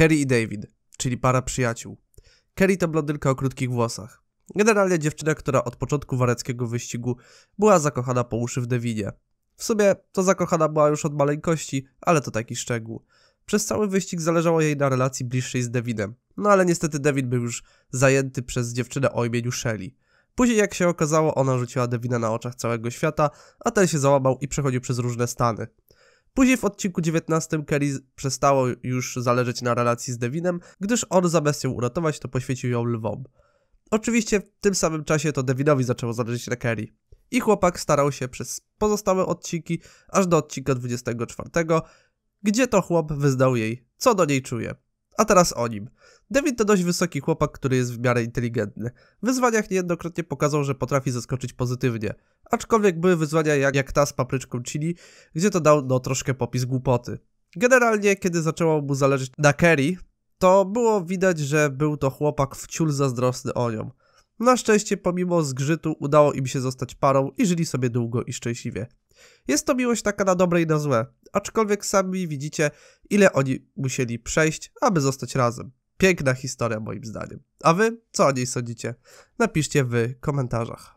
Kerry i David, czyli para przyjaciół. Kerry to blondynka o krótkich włosach. Generalnie dziewczyna, która od początku wareckiego wyścigu była zakochana po uszy w Davidzie. W sumie to zakochana była już od maleńkości, ale to taki szczegół. Przez cały wyścig zależało jej na relacji bliższej z Davidem, no ale niestety David był już zajęty przez dziewczynę o imieniu Shelly. Później jak się okazało, ona rzuciła Davida na oczach całego świata, a ten się załamał i przechodził przez różne stany. Później w odcinku 19 Kelly przestało już zależeć na relacji z Devinem, gdyż on zamiast ją uratować, to poświęcił ją lwom. Oczywiście w tym samym czasie to Devinowi zaczęło zależeć na Kelly. I chłopak starał się przez pozostałe odcinki, aż do odcinka 24, gdzie to chłop wyznał jej, co do niej czuje. A teraz o nim. David to dość wysoki chłopak, który jest w miarę inteligentny. W wyzwaniach niejednokrotnie pokazał, że potrafi zaskoczyć pozytywnie. Aczkolwiek były wyzwania jak, jak ta z papryczką chili, gdzie to dał no troszkę popis głupoty. Generalnie, kiedy zaczęło mu zależeć na Kerry, to było widać, że był to chłopak wciul zazdrosny o nią. Na szczęście, pomimo zgrzytu, udało im się zostać parą i żyli sobie długo i szczęśliwie. Jest to miłość taka na dobre i na złe, aczkolwiek sami widzicie, ile oni musieli przejść, aby zostać razem. Piękna historia moim zdaniem. A wy co o niej sądzicie? Napiszcie w komentarzach.